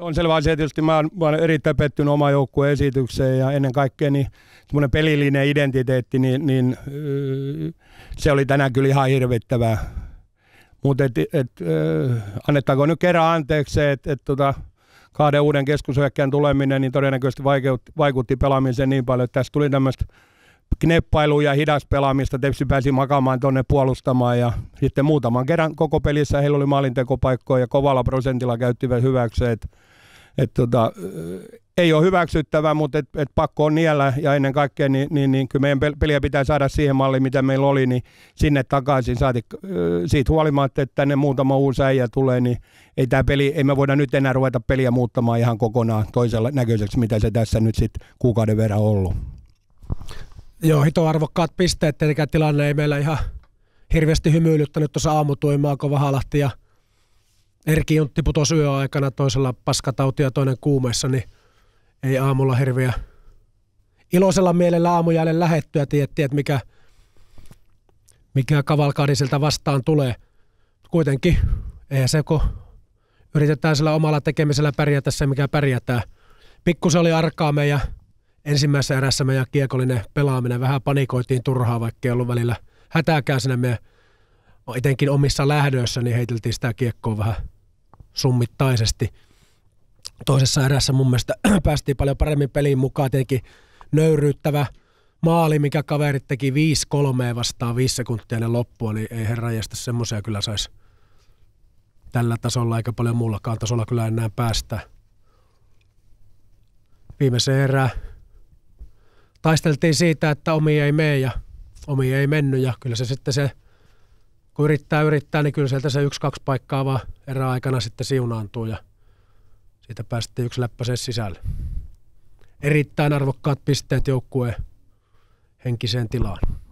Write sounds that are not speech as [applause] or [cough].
On selvä asia tietysti, mä oon, erittäin pettynyt oma joukkueen esitykseen ja ennen kaikkea niin semmoinen pelillinen identiteetti, niin, niin äh, se oli tänään kyllä ihan hirvittävää. Mutta et, et, äh, annettaako nyt kerran anteeksi se, että et, tota, kahden uuden keskushyökkäjän tuleminen niin todennäköisesti vaikeutti, vaikutti pelaamiseen niin paljon, että tässä tuli tämmöistä kneppailuja ja hidas pelaamista. Tepsi pääsi makaamaan tuonne puolustamaan ja sitten muutaman kerran koko pelissä heillä oli maalintekopaikkoja ja kovalla prosentilla käyttivät hyväksi. Että et tota, ei ole hyväksyttävä, mutta et, et pakko on niellä ja ennen kaikkea niin, niin, niin kyllä meidän peliä pitää saada siihen malliin, mitä meillä oli, niin sinne takaisin. Saati, siitä huolimatta, että tänne muutama uusi äijä tulee, niin ei, tämä peli, ei me voida nyt enää ruveta peliä muuttamaan ihan kokonaan toisella näköiseksi, mitä se tässä nyt sitten kuukauden verran ollut. Joo, hito arvokkaat pisteet. Tietenkään tilanne ei meillä ihan hirveästi hymyilyttänyt tuossa aamutuimaa, kun Vahalahti ja – Erki Juntti putosi yöaikana toisella paskatauti ja toinen kuumeessa, niin ei aamulla hirveä iloisella mielellä aamujälle lähettyä. Tiedettiin, että mikä, mikä kavalkaadi sieltä vastaan tulee. Kuitenkin, eihän se kun yritetään sillä omalla tekemisellä pärjätä se, mikä pärjätään. Pikku se oli arkaa meidän ensimmäisessä erässä meidän kiekollinen pelaaminen. Vähän panikoitiin turhaa, vaikka ei ollut välillä hätääkään sinne meidän no, etenkin omissa lähdöissä, niin heiteltiin sitä kiekkoa vähän summittaisesti. Toisessa erässä mun mielestä [clears throat] päästiin paljon paremmin peliin mukaan. Tietenkin nöyryyttävä maali, mikä kaverit teki 5-3 vastaan 5 sekuntia ennen loppua, niin ei jästä semmoisia kyllä saisi tällä tasolla eikä paljon muullakaan tasolla kyllä enää päästä. Viimeisen erää taisteltiin siitä, että omi ei mene ja omi ei mennyt ja kyllä se sitten se kun yrittää yrittää, niin kyllä sieltä se yksi-kaksi paikkaa vaan erään aikana sitten siunaantuu ja siitä päästiin yksi läppäseen sisälle. Erittäin arvokkaat pisteet joukkueen henkiseen tilaan.